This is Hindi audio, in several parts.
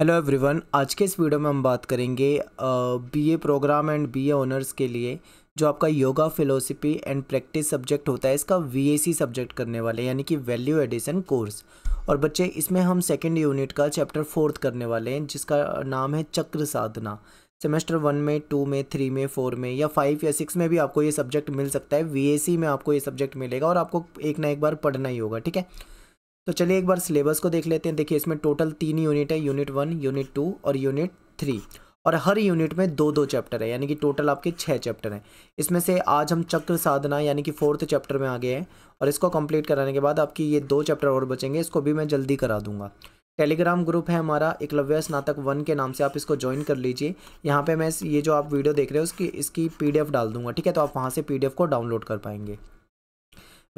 हेलो एवरीवन आज के इस वीडियो में हम बात करेंगे BA program and BA honours के लिए जो आपका yoga philosophy and practice subject होता है इसका वीएसी सब्जेक्ट करने वाले यानी कि वैल्यू एडिशन कोर्स और बच्चे इसमें हम सेकेंड यूनिट का चैप्टर फोर्थ करने वाले हैं जिसका नाम है चक्र साधना सेमेस्टर वन में टू में थ्री में फोर में या फाइव या सिक्स में भी आपको ये सब्जेक्ट मिल सकता है वी में आपको ये सब्जेक्ट मिलेगा और आपको एक ना एक बार पढ़ना ही होगा ठीक है तो चलिए एक बार सिलेबस को देख लेते हैं देखिए इसमें टोटल तीन यूनिट है यूनिट वन यूनिट टू और यूनिट थ्री और हर यूनिट में दो दो चैप्टर है यानी कि टोटल आपके छः चैप्टर हैं इसमें से आज हम चक्र साधना यानी कि फोर्थ चैप्टर में आ गए हैं और इसको कंप्लीट कराने के बाद आपकी ये दो चैप्टर और बचेंगे इसको भी मैं जल्दी करा दूंगा टेलीग्राम ग्रुप है हमारा एकलव्य स्नातक वन के नाम से आप इसको ज्वाइन कर लीजिए यहाँ पर मैं ये जो आप वीडियो देख रहे हो उसकी इसकी पी डाल दूंगा ठीक है तो आप वहाँ से पी को डाउनलोड कर पाएंगे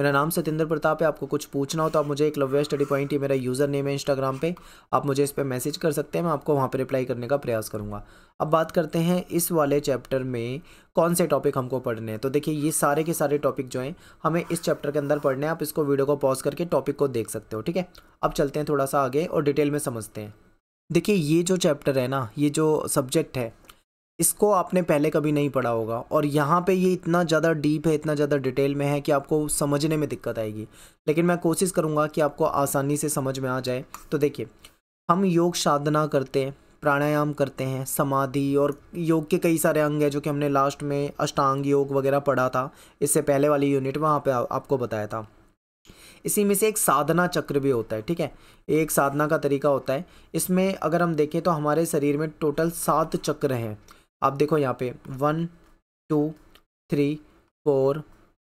मेरा नाम सतेंद्र प्रताप है आपको कुछ पूछना हो तो आप मुझे एक लव्य स्टडी पॉइंट ही मेरा यूज़र नेम है इंस्टाग्राम पे आप मुझे इस पर मैसेज कर सकते हैं मैं आपको वहाँ पर रिप्लाई करने का प्रयास करूँगा अब बात करते हैं इस वाले चैप्टर में कौन से टॉपिक हमको पढ़ने हैं तो देखिए ये सारे के सारे टॉपिक जो हैं हमें इस चैप्टर के अंदर पढ़ने हैं आप इसको वीडियो को पॉज करके टॉपिक को देख सकते हो ठीक है अब चलते हैं थोड़ा सा आगे और डिटेल में समझते हैं देखिए ये जो चैप्टर है ना ये जो सब्जेक्ट है इसको आपने पहले कभी नहीं पढ़ा होगा और यहाँ पे ये इतना ज़्यादा डीप है इतना ज़्यादा डिटेल में है कि आपको समझने में दिक्कत आएगी लेकिन मैं कोशिश करूँगा कि आपको आसानी से समझ में आ जाए तो देखिए हम योग साधना करते हैं प्राणायाम करते हैं समाधि और योग के कई सारे अंग हैं जो कि हमने लास्ट में अष्टांग योग वगैरह पढ़ा था इससे पहले वाली यूनिट वहाँ पर आपको बताया था इसी में से एक साधना चक्र भी होता है ठीक है एक साधना का तरीका होता है इसमें अगर हम देखें तो हमारे शरीर में टोटल सात चक्र हैं आप देखो यहाँ पे one two three four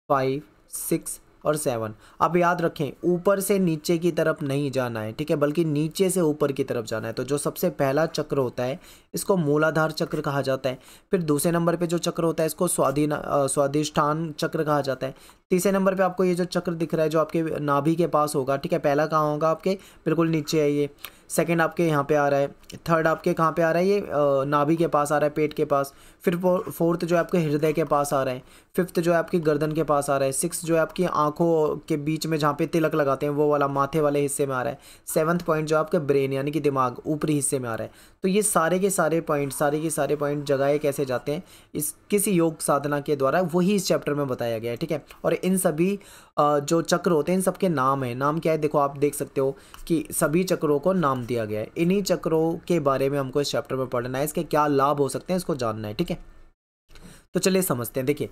five six और सेवन आप याद रखें ऊपर से नीचे की तरफ नहीं जाना है ठीक है बल्कि नीचे से ऊपर की तरफ जाना है तो जो सबसे पहला चक्र होता है इसको मूलाधार चक्र कहा जाता है फिर दूसरे नंबर पे जो चक्र होता है इसको स्वाधीन स्वादिष्ठान चक्र कहा जाता है तीसरे नंबर पे आपको ये जो चक्र दिख रहा है जो आपके नाभि के पास होगा ठीक है पहला कहाँ होगा आपके बिल्कुल नीचे है ये सेकेंड आपके यहाँ पर आ रहा है थर्ड आपके कहाँ पर आ रहा है ये नाभि के पास आ रहा है पेट के पास फिर फोर्थ जो है आपके हृदय के पास आ रहा है फिफ्थ जो है आपकी गर्दन के पास आ रहा है सिक्स जो है आपकी आँखों के बीच में जहाँ पे तिलक लगाते हैं वो वाला माथे वाले हिस्से में आ रहा है सेवन्थ पॉइंट जो आपके ब्रेन यानी कि दिमाग ऊपरी हिस्से में आ रहा है तो ये सारे के सारे पॉइंट सारे के सारे पॉइंट जगाए कैसे जाते हैं इस किसी योग साधना के द्वारा वही इस चैप्टर में बताया गया है ठीक है और इन सभी जो चक्र होते हैं इन सबके नाम हैं नाम क्या है देखो आप देख सकते हो कि सभी चक्रों को नाम नाम दिया गया है इन्हीं चक्रों के बारे में हमको इस चैप्टर में पढ़ना है इसके क्या लाभ हो सकते हैं इसको जानना है ठीक है तो चलिए समझते हैं देखिए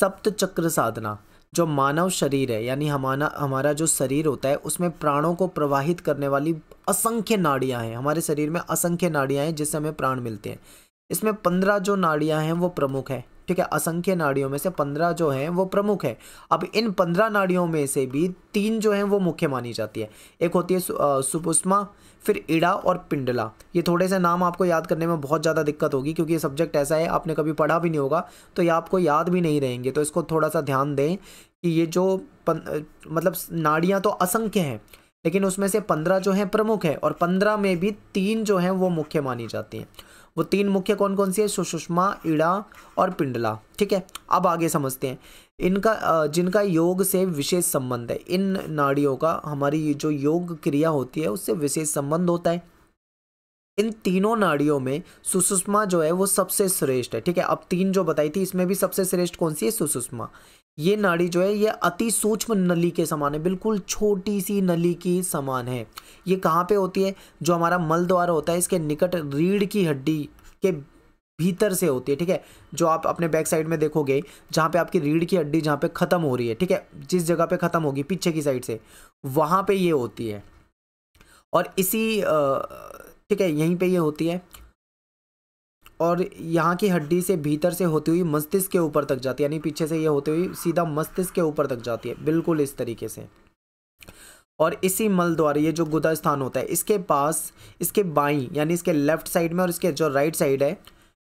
सप्त चक्र साधना जो मानव शरीर है यानी हमारा हमारा जो शरीर होता है उसमें प्राणों को प्रवाहित करने वाली असंख्य नाड़ियाँ हैं हमारे शरीर में असंख्य नाड़ियाँ हैं जिससे हमें प्राण मिलते हैं इसमें पंद्रह जो नाड़ियाँ हैं वो प्रमुख हैं ठीक है असंख्य नाड़ियों में से पंद्रह जो हैं वो प्रमुख है अब इन पंद्रह नाड़ियों में से भी तीन जो हैं वो मुख्य मानी जाती है एक होती है सुपुष्मा फिर इड़ा और पिंडला ये थोड़े से नाम आपको याद करने में बहुत ज़्यादा दिक्कत होगी क्योंकि ये सब्जेक्ट ऐसा है आपने कभी पढ़ा भी नहीं होगा तो ये आपको याद भी नहीं रहेंगे तो इसको थोड़ा सा ध्यान दें कि ये जो पन, मतलब नाड़ियाँ तो असंख्य हैं लेकिन उसमें से पंद्रह जो हैं प्रमुख है और पंद्रह में भी तीन जो हैं वो मुख्य मानी जाती हैं वो तीन मुख्य कौन कौन सी है सुषुष्मा इड़ा और पिंडला ठीक है अब आगे समझते हैं इनका जिनका योग से विशेष संबंध है इन नाड़ियों का हमारी जो योग क्रिया होती है उससे विशेष संबंध होता है इन तीनों नाड़ियों में सुषुष्मा जो है वो सबसे श्रेष्ठ है ठीक है अब तीन जो बताई थी इसमें भी सबसे श्रेष्ठ कौन सी है सुषुष्मा ये नाड़ी जो है ये अति सूक्ष्म नली के समान है बिल्कुल छोटी सी नली की समान है ये कहाँ पे होती है जो हमारा मल द्वार होता है इसके निकट रीढ़ की हड्डी के भीतर से होती है ठीक है जो आप अपने बैक साइड में देखोगे जहाँ पे आपकी रीढ़ की हड्डी जहाँ पे ख़त्म हो रही है ठीक है जिस जगह पे ख़त्म होगी पीछे की साइड से वहाँ पे ये होती है और इसी ठीक है यहीं पे ये होती है और यहाँ की हड्डी से भीतर से होती हुई मस्तिष्क के ऊपर तक जाती है यानी पीछे से ये होती हुई सीधा मस्तिष्क के ऊपर तक जाती है बिल्कुल इस तरीके से और इसी मल द्वारा ये जो गुदा स्थान होता है इसके पास इसके बाई यानी इसके लेफ्ट साइड में और इसके जो राइट साइड है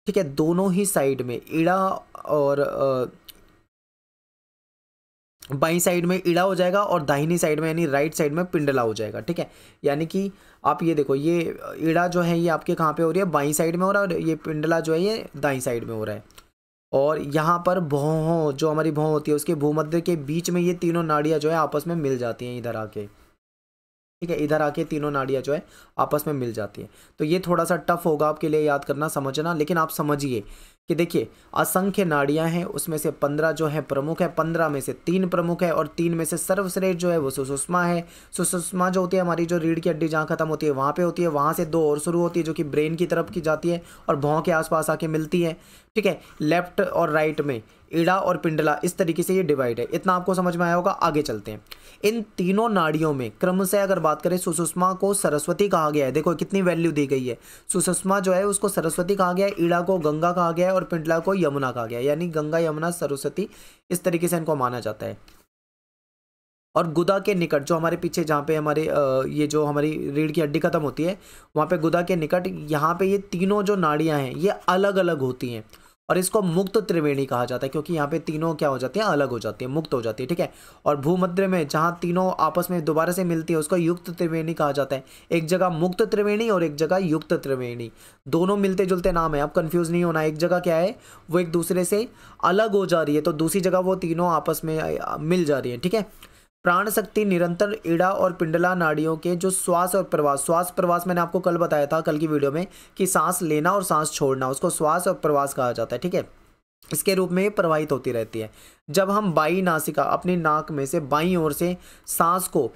ठीक है दोनों ही साइड में इड़ा और बाई साइड में इड़ा हो जाएगा और दाहिनी साइड में यानी राइट साइड में पिंडला हो जाएगा ठीक है यानी कि आप ये देखो ये इड़ा जो है ये आपके कहाँ पे हो रही है बाई साइड में हो रहा है और ये पिंडला जो है ये दाई साइड में हो रहा है और यहाँ पर भौहों जो हमारी भों होती है उसके भूमध्य के बीच में ये तीनों नाड़ियाँ जो है आपस में मिल जाती हैं इधर आके ठीक है इधर आके तीनों नाड़ियाँ जो है आपस में मिल जाती है तो ये थोड़ा सा टफ होगा आपके लिए याद करना समझना लेकिन आप समझिए कि देखिए असंख्य नाड़ियां हैं उसमें से पंद्रह जो हैं प्रमुख है पंद्रह में से तीन प्रमुख है और तीन में से सर्वश्रेष्ठ जो है वो सुषुष्मा है सुषुष्मा जो होती है हमारी जो रीढ़ की हड्डी जहाँ खत्म होती है वहाँ पे होती है वहाँ से दो और शुरू होती है जो कि ब्रेन की तरफ की जाती है और भौं के आसपास आके मिलती है ठीक है लेफ्ट और राइट में ईड़ा और पिंडला इस तरीके से ये डिवाइड है इतना आपको समझ में आया होगा आगे चलते हैं इन तीनों नाड़ियों में क्रम से अगर बात करें सुषुष्मा को सरस्वती कहा गया है देखो कितनी वैल्यू दी गई है सुषुष्मा जो है उसको सरस्वती कहा गया है ईड़ा को गंगा कहा गया है और पिंडला को यमुना कहा गया यानी गंगा यमुना सरस्वती इस तरीके से इनको माना जाता है और गुदा के निकट जो हमारे पीछे जहाँ पे हमारे ये जो हमारी रीढ़ की हड्डी ख़त्म होती है वहाँ पे गुदा के निकट यहाँ पे ये तीनों जो नाड़ियाँ हैं ये अलग अलग होती हैं और इसको मुक्त त्रिवेणी कहा जाता है क्योंकि यहाँ पे तीनों क्या हो जाते हैं अलग हो जाती है मुक्त हो जाती है ठीक है और भूमध्य में जहाँ तीनों आपस में दोबारा से मिलती है उसको युक्त त्रिवेणी कहा जाता है एक जगह मुक्त त्रिवेणी और एक जगह युक्त त्रिवेणी दोनों मिलते जुलते नाम है अब कन्फ्यूज़ नहीं होना एक जगह क्या है वो एक दूसरे से अलग हो जा रही है तो दूसरी जगह वो तीनों आपस में मिल जा रही है ठीक है प्राण शक्ति निरंतर ईड़ा और पिंडला नाड़ियों के जो श्वास और प्रवास श्वास प्रवास मैंने आपको कल बताया था कल की वीडियो में कि सांस लेना और सांस छोड़ना उसको श्वास और प्रवास कहा जाता है ठीक है इसके रूप में प्रवाहित होती रहती है जब हम बाई नासिका अपनी नाक में से बाई ओर से सांस को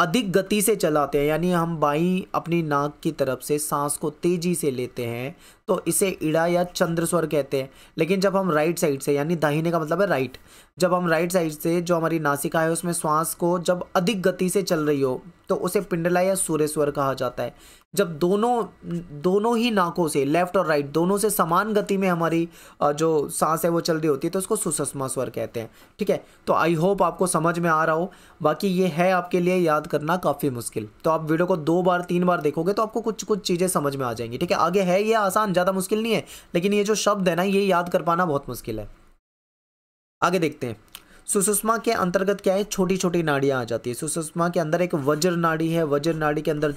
अधिक गति से चलाते हैं यानी हम बाई अपनी नाक की तरफ से सांस को तेजी से लेते हैं तो इसे इड़ा या चंद्र स्वर कहते हैं लेकिन जब हम राइट साइड से यानी दाहिने का मतलब है राइट जब हम राइट साइड से जो हमारी नासिका है उसमें श्वास को जब अधिक गति से चल रही हो तो उसे पिंडला या सूर्य स्वर कहा जाता है जब दोनों दोनों ही नाकों से लेफ्ट और राइट दोनों से समान गति में हमारी जो सांस है वो चल रही होती है तो उसको सुषमा स्वर कहते हैं ठीक है तो आई होप आपको समझ में आ रहा हो बाकी ये है आपके लिए याद करना काफ़ी मुश्किल तो आप वीडियो को दो बार तीन बार देखोगे तो आपको कुछ कुछ चीज़ें समझ में आ जाएंगी ठीक है आगे है ये आसान ज़्यादा मुश्किल नहीं है लेकिन ये जो शब्द है ना ये याद कर पाना बहुत मुश्किल है आगे देखते हैं सुषुष्मा के अंतर्गत क्या है छोटी छोटी नाड़ियाँ आ जाती है सुषुष्मा के अंदर एक वज्र नाड़ी है वज्र नाड़ी के अंदर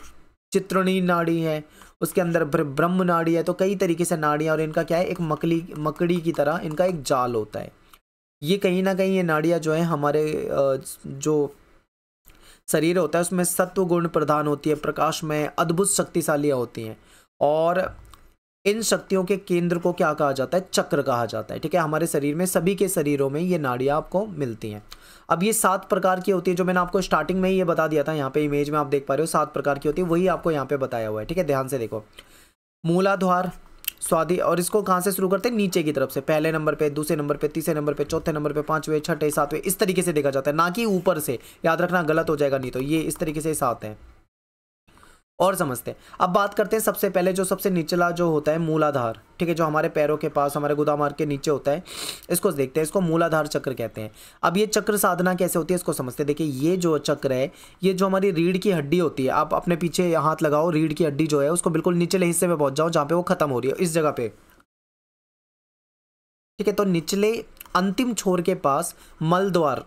चित्रणी नाड़ी है उसके अंदर ब्रह्म नाड़ी है तो कई तरीके से नाड़ियाँ और इनका क्या है एक मकली मकड़ी की तरह इनका एक जाल होता है ये कहीं ना कहीं ये नाड़ियाँ जो है हमारे जो शरीर होता है उसमें सत्व गुण प्रधान होती है प्रकाश में अद्भुत शक्तिशालियाँ होती हैं और इन शक्तियों के केंद्र को क्या कहा जाता है चक्र कहा जाता है ठीक है हमारे शरीर में सभी के शरीरों में ये नाड़ियाँ आपको मिलती हैं अब ये सात प्रकार की होती है जो मैंने आपको स्टार्टिंग में ही ये बता दिया था यहाँ पे इमेज में आप देख पा रहे हो सात प्रकार की होती है वही आपको यहाँ पे बताया हुआ है ठीक है ध्यान से देखो मूलाधार स्वादि और इसको कहाँ से शुरू करते हैं नीचे की तरफ से पहले नंबर पे दूसरे नंबर पे तीसरे नंबर पे चौथे नंबर पे पांचवे छठे सातवें इस तरीके से देखा जाता है ना कि ऊपर से याद रखना गलत हो जाएगा नहीं तो ये इस तरीके से सात हैं और समझते हैं अब बात करते हैं सबसे पहले जो सबसे निचला जो होता है मूलाधार ठीक है जो हमारे पैरों के पास हमारे गुदामार के नीचे होता है इसको देखते हैं इसको मूलाधार चक्र कहते हैं अब ये चक्र साधना कैसे होती है इसको समझते हैं देखिए ये जो चक्र है ये जो हमारी रीढ़ की हड्डी होती है आप अपने पीछे हाथ लगाओ रीढ़ की हड्डी जो है उसको बिल्कुल निचले हिस्से में पहुँच जाओ जहाँ पर वो खत्म हो रही है इस जगह पर ठीक है तो निचले अंतिम छोर के पास मलद्वार द्वार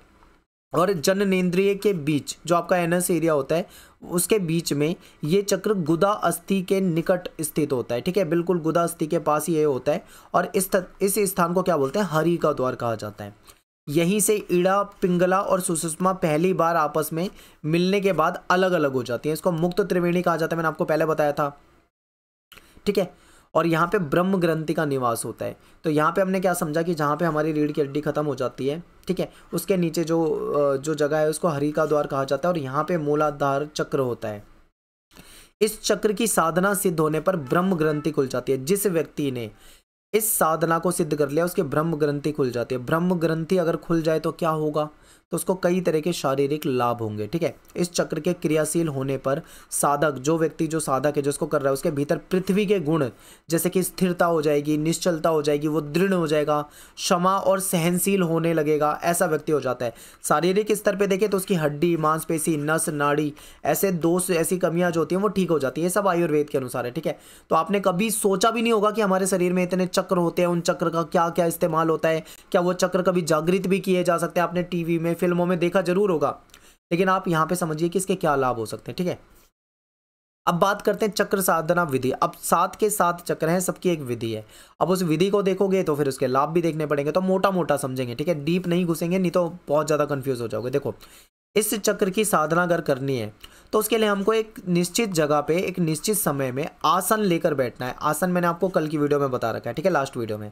और जननेन्द्रिय के बीच जो आपका एनएस एरिया होता है उसके बीच में ये चक्र गुदा अस्थि के निकट स्थित होता है ठीक है बिल्कुल गुदा अस्थि के पास ये होता है और इस इस स्थान को क्या बोलते हैं हरि का द्वार कहा जाता है यहीं से ईड़ा पिंगला और सुषमा पहली बार आपस में मिलने के बाद अलग अलग हो जाती है इसको मुक्त त्रिवेणी कहा जाता है मैंने आपको पहले बताया था ठीक है और यहाँ पे ब्रह्म ग्रंथि का निवास होता है तो यहाँ पे हमने क्या समझा कि जहाँ पे हमारी रीढ़ की हड्डी खत्म हो जाती है ठीक है उसके नीचे जो जो जगह है उसको हरि का द्वार कहा जाता है और यहाँ पे मूलाधार चक्र होता है इस चक्र की साधना सिद्ध होने पर ब्रह्म ग्रंथि खुल जाती है जिस व्यक्ति ने इस साधना को सिद्ध कर लिया उसके ब्रह्म ग्रंथि खुल जाती है ब्रह्म ग्रंथि अगर खुल जाए तो क्या होगा तो उसको कई तरह के शारीरिक लाभ होंगे ठीक है इस चक्र के क्रियाशील होने पर साधक जो व्यक्ति जो साधक है जिसको कर रहा है उसके भीतर पृथ्वी के गुण जैसे कि स्थिरता हो जाएगी निश्चलता हो जाएगी वो दृढ़ हो जाएगा क्षमा और सहनशील होने लगेगा ऐसा व्यक्ति हो जाता है शारीरिक स्तर पर देखें तो उसकी हड्डी मांसपेशी नस नाड़ी ऐसे दोष ऐसी कमियाँ जो होती हैं वो ठीक हो जाती है सब आयुर्वेद के अनुसार है ठीक है तो आपने कभी सोचा भी नहीं होगा कि हमारे शरीर में इतने चक्र होते हैं उन चक्र का क्या क्या इस्तेमाल होता है क्या वो चक्र कभी जागृत भी किए जा सकते हैं आपने टीवी में फिल्मों में देखा जरूर होगा लेकिन आप यहाँ पे समझिए कि इसके क्या लाभ हो सकते हैं ठीक है थीके? अब बात करते हैं चक्र साधना विधि अब सात के सात चक्र हैं सबकी एक विधि है अब उस विधि को देखोगे तो फिर उसके लाभ भी देखने पड़ेंगे तो मोटा मोटा समझेंगे ठीक है डीप नहीं घुसेंगे नहीं तो बहुत ज़्यादा कन्फ्यूज हो जाओगे देखो इस चक्र की साधना अगर करनी है तो उसके लिए हमको एक निश्चित जगह पे एक निश्चित समय में आसन लेकर बैठना है आसन मैंने आपको कल की वीडियो में बता रखा है ठीक है लास्ट वीडियो में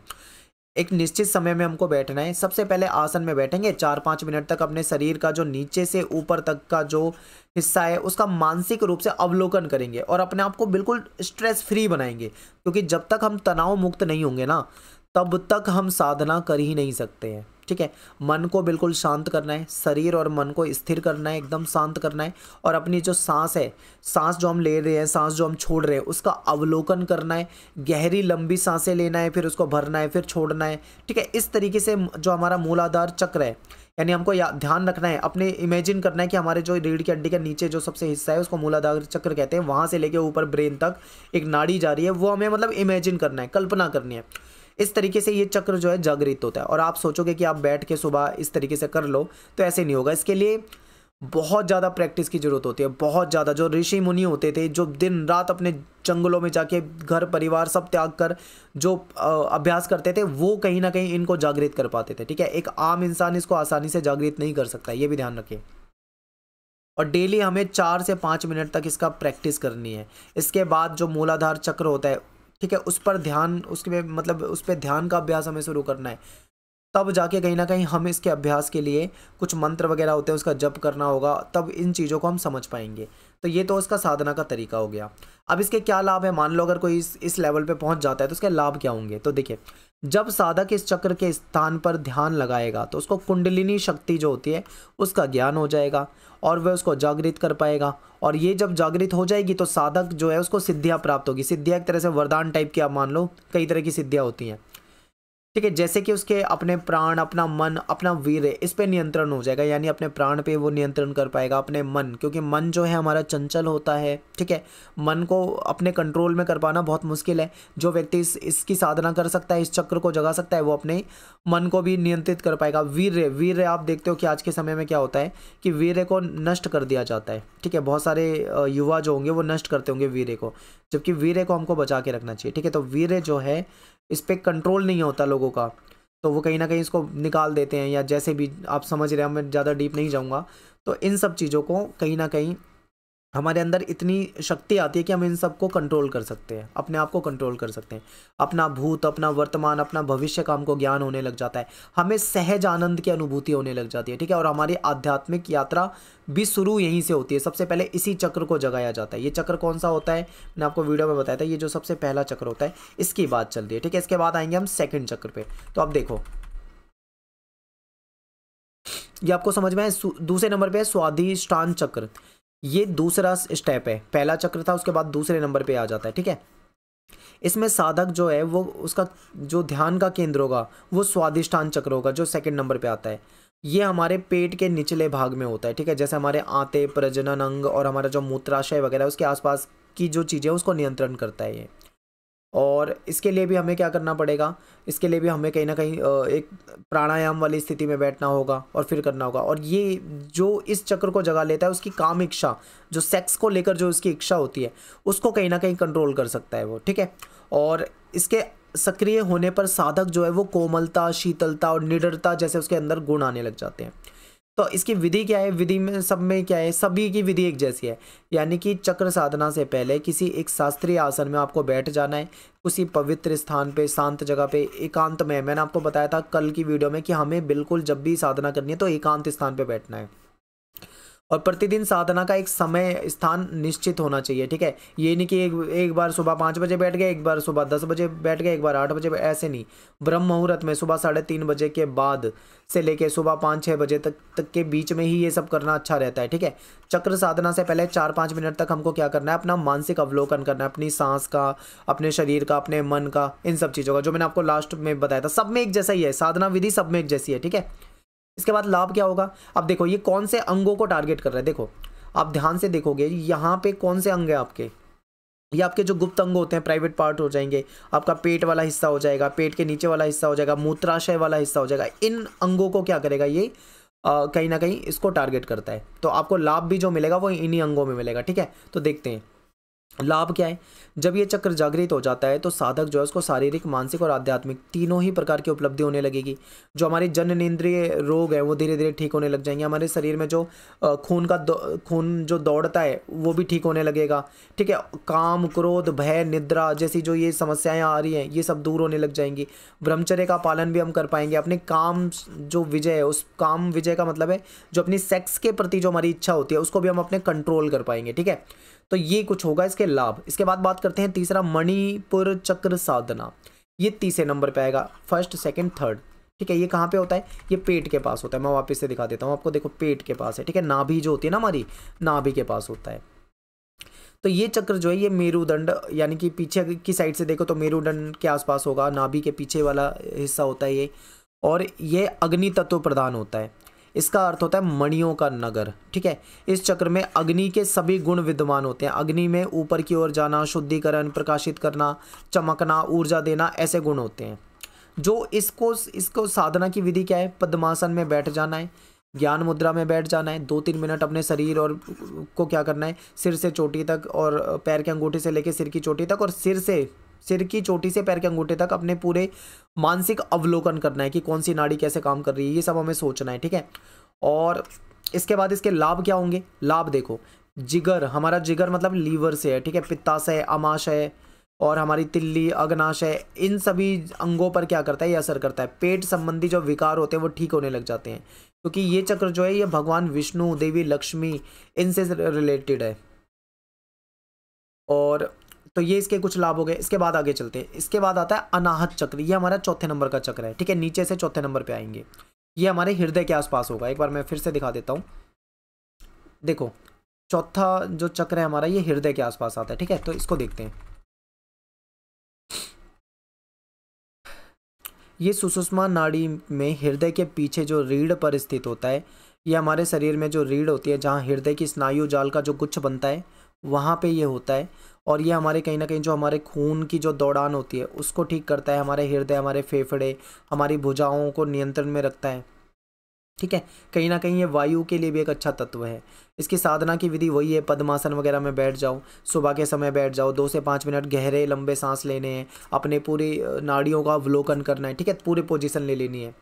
एक निश्चित समय में हमको बैठना है सबसे पहले आसन में बैठेंगे चार पाँच मिनट तक अपने शरीर का जो नीचे से ऊपर तक का जो हिस्सा है उसका मानसिक रूप से अवलोकन करेंगे और अपने आप को बिल्कुल स्ट्रेस फ्री बनाएंगे क्योंकि जब तक हम तनाव मुक्त नहीं होंगे ना तब तक हम साधना कर ही नहीं सकते हैं ठीक है मन को बिल्कुल शांत करना है शरीर और मन को स्थिर करना है एकदम शांत करना है और अपनी जो सांस है सांस जो हम ले रहे हैं सांस जो हम छोड़ रहे हैं उसका अवलोकन करना है गहरी लंबी सांसें लेना है फिर उसको भरना है फिर छोड़ना है ठीक है इस तरीके से जो हमारा मूलाधार चक्र है यानी हमको या ध्यान रखना है अपने इमेजिन करना है कि हमारे जो रीढ़ के हड्डी के नीचे जो सबसे हिस्सा है उसको मूलाधार चक्र कहते हैं वहाँ से लेके ऊपर ब्रेन तक एक नाड़ी जा रही है वो हमें मतलब इमेजिन करना है कल्पना करनी है इस तरीके से ये चक्र जो है जागृत होता है और आप सोचोगे कि आप बैठ के सुबह इस तरीके से कर लो तो ऐसे नहीं होगा इसके लिए बहुत ज़्यादा प्रैक्टिस की ज़रूरत होती है बहुत ज़्यादा जो ऋषि मुनि होते थे जो दिन रात अपने जंगलों में जाके घर परिवार सब त्याग कर जो अभ्यास करते थे वो कहीं ना कहीं इनको जागृत कर पाते थे ठीक है एक आम इंसान इसको आसानी से जागृत नहीं कर सकता ये भी ध्यान रखिए और डेली हमें चार से पाँच मिनट तक इसका प्रैक्टिस करनी है इसके बाद जो मूलाधार चक्र होता है ठीक है उस पर ध्यान उसके मतलब उस पर ध्यान का अभ्यास हमें शुरू करना है तब जाके कहीं ना कहीं हम इसके अभ्यास के लिए कुछ मंत्र वगैरह होते हैं उसका जप करना होगा तब इन चीज़ों को हम समझ पाएंगे तो ये तो उसका साधना का तरीका हो गया अब इसके क्या लाभ है मान लो अगर कोई इस इस लेवल पे पहुंच जाता है तो उसके लाभ क्या होंगे तो देखिए जब साधक इस चक्र के स्थान पर ध्यान लगाएगा तो उसको कुंडलिनी शक्ति जो होती है उसका ज्ञान हो जाएगा और वह उसको जागृत कर पाएगा और ये जब जागृत हो जाएगी तो साधक जो है उसको सिद्धियाँ प्राप्त होगी सिद्धियाँ एक तरह से वरदान टाइप की आप मान लो कई तरह की सिद्धियाँ होती हैं ठीक है जैसे कि उसके अपने प्राण अपना मन अपना वीर इस पर नियंत्रण हो जाएगा यानी अपने प्राण पे वो नियंत्रण कर पाएगा अपने मन क्योंकि मन जो है हमारा चंचल होता है ठीक है मन को अपने कंट्रोल में कर पाना बहुत मुश्किल है जो व्यक्ति इस इसकी साधना कर सकता है इस चक्र को जगा सकता है वो अपने मन को भी नियंत्रित कर पाएगा वीर्य वीर आप देखते हो कि आज के समय में क्या होता है कि वीर को नष्ट कर दिया जाता है ठीक है बहुत सारे युवा जो होंगे वो नष्ट करते होंगे वीर्य को जबकि वीर्य को हमको बचा के रखना चाहिए ठीक है तो वीर जो है इस पर कंट्रोल नहीं होता लोगों का तो वो कहीं ना कहीं इसको निकाल देते हैं या जैसे भी आप समझ रहे हैं मैं ज़्यादा डीप नहीं जाऊँगा तो इन सब चीज़ों को कहीं ना कहीं हमारे अंदर इतनी शक्ति आती है कि हम इन सबको कंट्रोल कर सकते हैं अपने आप को कंट्रोल कर सकते हैं अपना भूत अपना वर्तमान अपना भविष्य का हमको ज्ञान होने लग जाता है हमें सहज आनंद की अनुभूति होने लग जाती है ठीक है और हमारी आध्यात्मिक यात्रा भी शुरू यहीं से होती है सबसे पहले इसी चक्र को जगाया जाता है ये चक्र कौन सा होता है मैंने आपको वीडियो में बताया था ये जो सबसे पहला चक्र होता है इसकी बात चल रही है ठीक है इसके बाद आएंगे हम सेकेंड चक्र पर तो आप देखो ये आपको समझ में आए दूसरे नंबर पर है स्वाधिष्ठान चक्र ये दूसरा स्टेप है पहला चक्र था उसके बाद दूसरे नंबर पे आ जाता है ठीक है इसमें साधक जो है वो उसका जो ध्यान का केंद्र होगा वो स्वादिष्ठान चक्र होगा जो सेकंड नंबर पे आता है ये हमारे पेट के निचले भाग में होता है ठीक है जैसे हमारे आते प्रजनन अंग और हमारा जो मूत्राशय वगैरह उसके आसपास की जो चीज़ें उसको नियंत्रण करता है ये और इसके लिए भी हमें क्या करना पड़ेगा इसके लिए भी हमें कहीं ना कहीं एक प्राणायाम वाली स्थिति में बैठना होगा और फिर करना होगा और ये जो इस चक्र को जगा लेता है उसकी काम इच्छा जो सेक्स को लेकर जो उसकी इच्छा होती है उसको कहीं ना कहीं कंट्रोल कर सकता है वो ठीक है और इसके सक्रिय होने पर साधक जो है वो कोमलता शीतलता और निडरता जैसे उसके अंदर गुण आने लग जाते हैं तो इसकी विधि क्या है विधि में सब में क्या है सभी की विधि एक जैसी है यानी कि चक्र साधना से पहले किसी एक शास्त्रीय आसन में आपको बैठ जाना है उसी पवित्र स्थान पे शांत जगह पे एकांत में मैंने आपको बताया था कल की वीडियो में कि हमें बिल्कुल जब भी साधना करनी है तो एकांत स्थान पे बैठना है और प्रतिदिन साधना का एक समय स्थान निश्चित होना चाहिए ठीक है ये नहीं कि एक एक बार सुबह पाँच बजे बैठ गए एक बार सुबह दस बजे बैठ गए एक बार आठ बजे ऐसे नहीं ब्रह्म मुहूर्त में सुबह साढ़े तीन बजे के बाद से लेके सुबह पाँच छः बजे तक तक के बीच में ही ये सब करना अच्छा रहता है ठीक है चक्र साधना से पहले चार पाँच मिनट तक हमको क्या करना है अपना मानसिक अवलोकन करना है अपनी सांस का अपने शरीर का अपने मन का इन सब चीज़ों का जो मैंने आपको लास्ट में बताया था सब में एक जैसा ही है साधना विधि सब में एक जैसी है ठीक है इसके बाद लाभ क्या होगा अब देखो ये कौन से अंगों को टारगेट कर रहा है देखो आप ध्यान से देखोगे यहाँ पे कौन से अंग है आपके ये आपके जो गुप्त अंग होते हैं प्राइवेट पार्ट हो जाएंगे आपका पेट वाला हिस्सा हो जाएगा पेट के नीचे वाला हिस्सा हो जाएगा मूत्राशय वाला हिस्सा हो जाएगा इन अंगों को क्या करेगा ये कहीं ना कहीं इसको टारगेट करता है तो आपको लाभ भी जो मिलेगा वो इन्हीं अंगों में मिलेगा ठीक है तो देखते हैं लाभ क्या है जब ये चक्र जागृत हो जाता है तो साधक जो है उसको शारीरिक मानसिक और आध्यात्मिक तीनों ही प्रकार की उपलब्धि होने लगेगी जो हमारे जननेन्द्रिय रोग है वो धीरे धीरे ठीक होने लग जाएंगे हमारे शरीर में जो खून का खून जो दौड़ता है वो भी ठीक होने लगेगा ठीक है काम क्रोध भय निद्रा जैसी जो ये समस्याएँ आ रही हैं ये सब दूर होने लग जाएंगी ब्रह्मचर्य का पालन भी हम कर पाएंगे अपने काम जो विजय है उस काम विजय का मतलब है जो अपनी सेक्स के प्रति जो हमारी इच्छा होती है उसको भी हम अपने कंट्रोल कर पाएंगे ठीक है तो ये कुछ होगा इसके लाभ इसके बाद बात करते हैं तीसरा मणिपुर चक्र साधना ये तीसरे नंबर पे आएगा फर्स्ट सेकंड थर्ड ठीक है ये कहाँ पे होता है ये पेट के पास होता है मैं वापस से दिखा देता हूँ आपको देखो पेट के पास है ठीक है नाभि जो होती है ना हमारी नाभि के पास होता है तो ये चक्र जो है ये मेरुदंड यानी कि पीछे की साइड से देखो तो मेरुदंड के आसपास होगा नाभि के पीछे वाला हिस्सा होता है ये और ये अग्नि तत्व प्रधान होता है इसका अर्थ होता है मणियों का नगर ठीक है इस चक्र में अग्नि के सभी गुण विद्यमान होते हैं अग्नि में ऊपर की ओर जाना शुद्धिकरण प्रकाशित करना चमकना ऊर्जा देना ऐसे गुण होते हैं जो इसको इसको साधना की विधि क्या है पद्मासन में बैठ जाना है ज्ञान मुद्रा में बैठ जाना है दो तीन मिनट अपने शरीर और को क्या करना है सिर से चोटी तक और पैर के अंगूठे से लेकर सिर की चोटी तक और सिर से सिर की चोटी से पैर के अंगूठे तक अपने पूरे मानसिक अवलोकन करना है कि कौन सी नाड़ी कैसे काम कर रही है ये सब हमें सोचना है ठीक है और इसके बाद इसके लाभ क्या होंगे लाभ देखो जिगर हमारा जिगर मतलब लीवर से है ठीक है पित्ताशय अमाशय और हमारी तिल्ली अग्नाशय इन सभी अंगों पर क्या करता है ये असर करता है पेट संबंधी जो विकार होते हैं वो ठीक होने लग जाते हैं क्योंकि ये चक्र जो है ये भगवान विष्णु देवी लक्ष्मी इनसे रिलेटेड है और तो ये इसके कुछ लाभ हो गए इसके बाद आगे चलते हैं इसके बाद आता है अनाहत चक्र ये हमारा चौथे नंबर का चक्र है ठीक है नीचे से चौथे नंबर पे आएंगे ये हमारे हृदय के आसपास होगा एक बार मैं फिर से दिखा देता हूँ देखो चौथा जो चक्र है हमारा ये हृदय के आसपास आता है ठीक है तो इसको देखते हैं ये सुषुष्मा नाड़ी में हृदय के पीछे जो रीढ़ पर स्थित होता है ये हमारे शरीर में जो रीढ़ होती है जहाँ हृदय की स्नायु जाल का जो गुच्छ बनता है वहाँ पे ये होता है और ये हमारे कहीं ना कहीं जो हमारे खून की जो दौड़ान होती है उसको ठीक करता है हमारे हृदय हमारे फेफड़े हमारी भुजाओं को नियंत्रण में रखता है ठीक है कहीं ना कहीं ये वायु के लिए भी एक अच्छा तत्व है इसकी साधना की विधि वही है पद्मासन वगैरह में बैठ जाओ सुबह के समय बैठ जाओ दो से पाँच मिनट गहरे लंबे सांस लेने हैं अपने पूरी नाड़ियों का अवलोकन करना है ठीक है पूरी पोजिशन ले लेनी है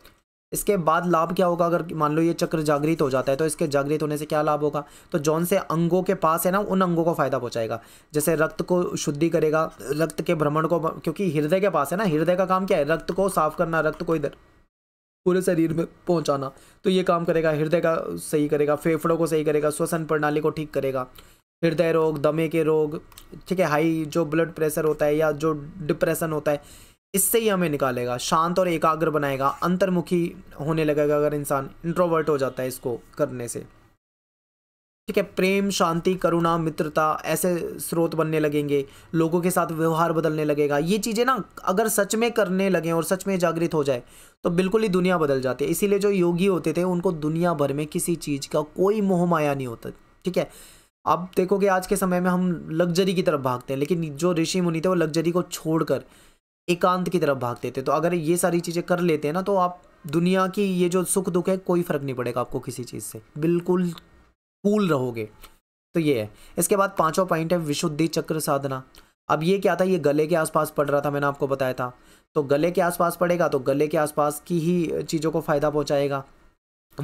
इसके बाद लाभ क्या होगा अगर मान लो ये चक्र जागृत हो जाता है तो इसके जागृत होने से क्या लाभ होगा तो जौन से अंगों के पास है ना उन अंगों को फायदा पहुंचाएगा जैसे रक्त को शुद्धि करेगा रक्त के भ्रमण को क्योंकि हृदय के पास है ना हृदय का काम क्या है रक्त को साफ करना रक्त को इधर पूरे शरीर में पहुंचाना तो ये काम करेगा हृदय का सही करेगा फेफड़ों को सही करेगा श्वसन प्रणाली को ठीक करेगा हृदय रोग दमे के रोग ठीक है हाई जो ब्लड प्रेशर होता है या जो डिप्रेशन होता है इससे ही हमें निकालेगा शांत और एकाग्र बनाएगा अंतर्मुखी होने लगेगा अगर इंसान इंट्रोवर्ट हो जाता है इसको करने से ठीक है प्रेम शांति करुणा मित्रता ऐसे स्रोत बनने लगेंगे लोगों के साथ व्यवहार बदलने लगेगा ये चीज़ें ना अगर सच में करने लगें और सच में जागृत हो जाए तो बिल्कुल ही दुनिया बदल जाती है इसीलिए जो योगी होते थे उनको दुनिया भर में किसी चीज़ का कोई मोह माया नहीं होता ठीक है अब देखोगे आज के समय में हम लग्जरी की तरफ भागते हैं लेकिन जो ऋषि मुनि थे वो लग्जरी को छोड़कर एकांत की तरफ भागते थे तो अगर ये सारी चीज़ें कर लेते हैं ना तो आप दुनिया की ये जो सुख दुख है कोई फ़र्क नहीं पड़ेगा आपको किसी चीज़ से बिल्कुल कूल रहोगे तो ये है इसके बाद पाँचवा पॉइंट है विशुद्धि चक्र साधना अब ये क्या था ये गले के आसपास पड़ रहा था मैंने आपको बताया था तो गले के आसपास पड़ेगा तो गले के आसपास की ही चीज़ों को फ़ायदा पहुँचाएगा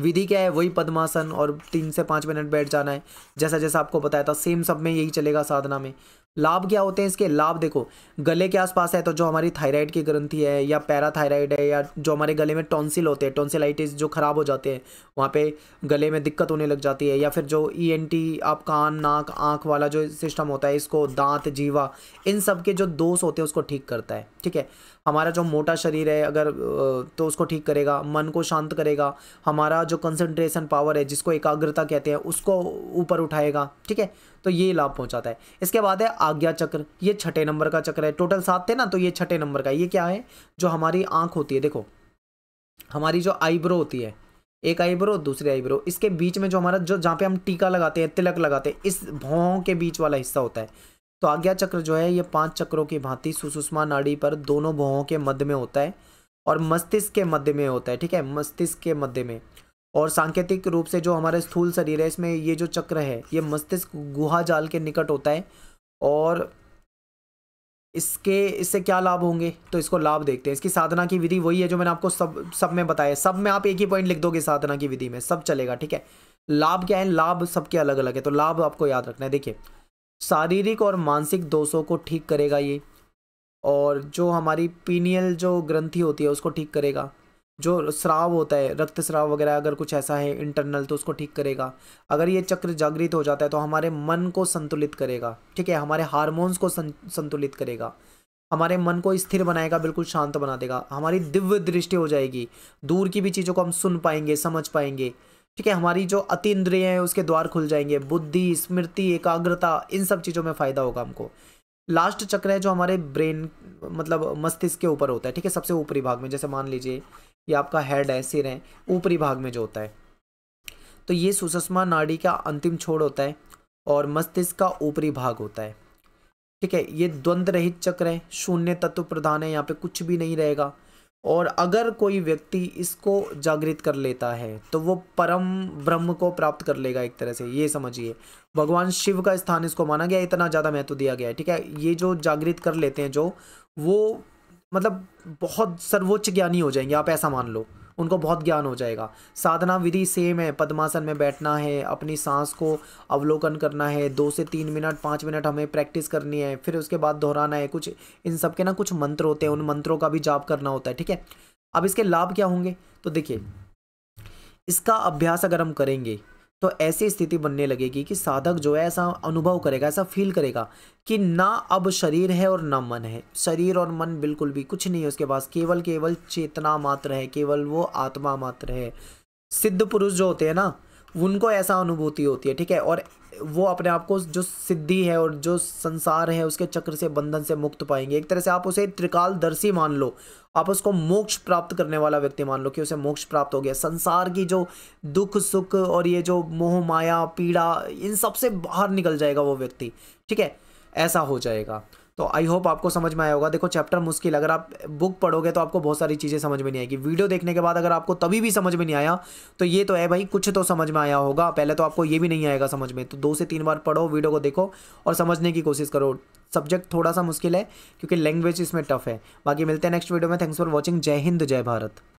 विधि क्या है वही पद्मासन और तीन से पाँच मिनट बैठ जाना है जैसा जैसा आपको बताया था सेम सब में यही चलेगा साधना में लाभ क्या होते हैं इसके लाभ देखो गले के आसपास है तो जो हमारी थायराइड की ग्रंथि है या पैराथायराइड है या जो हमारे गले में टॉन्सिल होते हैं टॉन्सिलाइटिस जो ख़राब हो जाते हैं वहाँ पे गले में दिक्कत होने लग जाती है या फिर जो ईएनटी e आप कान नाक आँख वाला जो सिस्टम होता है इसको दांत जीवा इन सब के जो दोष होते हैं उसको ठीक करता है ठीक है हमारा जो मोटा शरीर है अगर तो उसको ठीक करेगा मन को शांत करेगा हमारा जो कंसनट्रेशन पावर है जिसको एकाग्रता कहते हैं उसको ऊपर उठाएगा ठीक है तो ये लाभ पहुंचाता है इसके बाद है आज्ञा चक्र ये छठे नंबर का चक्र है टोटल सात थे ना तो ये छठे नंबर का ये क्या है जो हमारी आंख होती है देखो हमारी जो आईब्रो होती है एक आईब्रो दूसरी आईब्रो इसके बीच में जो हमारा जो जहाँ पे हम टीका लगाते हैं तिलक लगाते हैं इस भौं के बीच वाला हिस्सा होता है तो आज्ञा चक्र जो है ये पांच चक्रों की भांति सुषुष्मा नाड़ी पर दोनों भौहों के मध्य में होता है और मस्तिष्क के मध्य में होता है ठीक है मस्तिष्क के मध्य में और सांकेतिक रूप से जो हमारे स्थूल शरीर है इसमें ये जो चक्र है ये मस्तिष्क गुहा जाल के निकट होता है और इसके इससे क्या लाभ होंगे तो इसको लाभ देखते हैं इसकी साधना की विधि वही है जो मैंने आपको सब सब में बताया सब में आप एक ही पॉइंट लिख दोगे साधना की विधि में सब चलेगा ठीक है लाभ क्या है लाभ सबके अलग अलग है तो लाभ आपको याद रखना है देखिए शारीरिक और मानसिक दोषों को ठीक करेगा ये और जो हमारी पीनियल जो ग्रंथि होती है उसको ठीक करेगा जो स्राव होता है रक्त स्राव वगैरह अगर कुछ ऐसा है इंटरनल तो उसको ठीक करेगा अगर ये चक्र जागृत हो जाता है तो हमारे मन को संतुलित करेगा ठीक है हमारे हार्मोन्स को संतुलित करेगा हमारे मन को स्थिर बनाएगा बिल्कुल शांत बना देगा हमारी दिव्य दृष्टि हो जाएगी दूर की भी चीज़ों को हम सुन पाएंगे समझ पाएंगे ठीक है हमारी जो अति इंद्रिय हैं उसके द्वार खुल जाएंगे बुद्धि स्मृति एकाग्रता इन सब चीज़ों में फ़ायदा होगा हमको लास्ट चक्र है जो हमारे ब्रेन मतलब मस्तिष्क के ऊपर होता है ठीक है सबसे ऊपरी भाग में जैसे मान लीजिए ये आपका हेड है सिर है ऊपरी भाग में जो होता है तो ये सुषमा नाड़ी का अंतिम छोड़ होता है और मस्तिष्क का ऊपरी भाग होता है ठीक है ये द्वंद्व रहित चक्र है शून्य तत्व प्रधान है यहाँ पे कुछ भी नहीं रहेगा और अगर कोई व्यक्ति इसको जागृत कर लेता है तो वो परम ब्रह्म को प्राप्त कर लेगा एक तरह से ये समझिए भगवान शिव का स्थान इसको माना गया इतना ज़्यादा महत्व दिया गया है ठीक है ये जो जागृत कर लेते हैं जो वो मतलब बहुत सर्वोच्च ज्ञानी हो जाएंगे आप ऐसा मान लो उनको बहुत ज्ञान हो जाएगा साधना विधि सेम है पद्मासन में बैठना है अपनी सांस को अवलोकन करना है दो से तीन मिनट पाँच मिनट हमें प्रैक्टिस करनी है फिर उसके बाद दोहराना है कुछ इन सब के ना कुछ मंत्र होते हैं उन मंत्रों का भी जाप करना होता है ठीक है अब इसके लाभ क्या होंगे तो देखिए इसका अभ्यास अगर हम करेंगे तो ऐसी स्थिति बनने लगेगी कि साधक जो है ऐसा अनुभव करेगा ऐसा फील करेगा कि ना अब शरीर है और ना मन है शरीर और मन बिल्कुल भी कुछ नहीं है उसके पास केवल केवल चेतना मात्र है केवल वो आत्मा मात्र है सिद्ध पुरुष जो होते हैं ना उनको ऐसा अनुभूति होती है ठीक है और वो अपने आप को जो सिद्धि है और जो संसार है उसके चक्र से बंधन से मुक्त पाएंगे एक तरह से आप उसे त्रिकालदर्शी मान लो आप उसको मोक्ष प्राप्त करने वाला व्यक्ति मान लो कि उसे मोक्ष प्राप्त हो गया संसार की जो दुख सुख और ये जो मोह माया पीड़ा इन सबसे बाहर निकल जाएगा वो व्यक्ति ठीक है ऐसा हो जाएगा तो आई होप आपको समझ में आया होगा देखो चैप्टर मुश्किल अगर आप बुक पढ़ोगे तो आपको बहुत सारी चीज़ें समझ में नहीं आएगी वीडियो देखने के बाद अगर आपको तभी भी समझ में नहीं आया तो ये तो है भाई कुछ तो समझ में आया होगा पहले तो आपको ये भी नहीं आएगा समझ में तो दो से तीन बार पढ़ो वीडियो को देखो और समझने की कोशिश करो सब्जेक्ट थोड़ा सा मुश्किल है क्योंकि लैंग्वेज इसमें टफ है बाकी मिलते हैं नेक्स्ट वीडियो में थैंक्स फॉर वॉचिंग जय हिंद जय भारत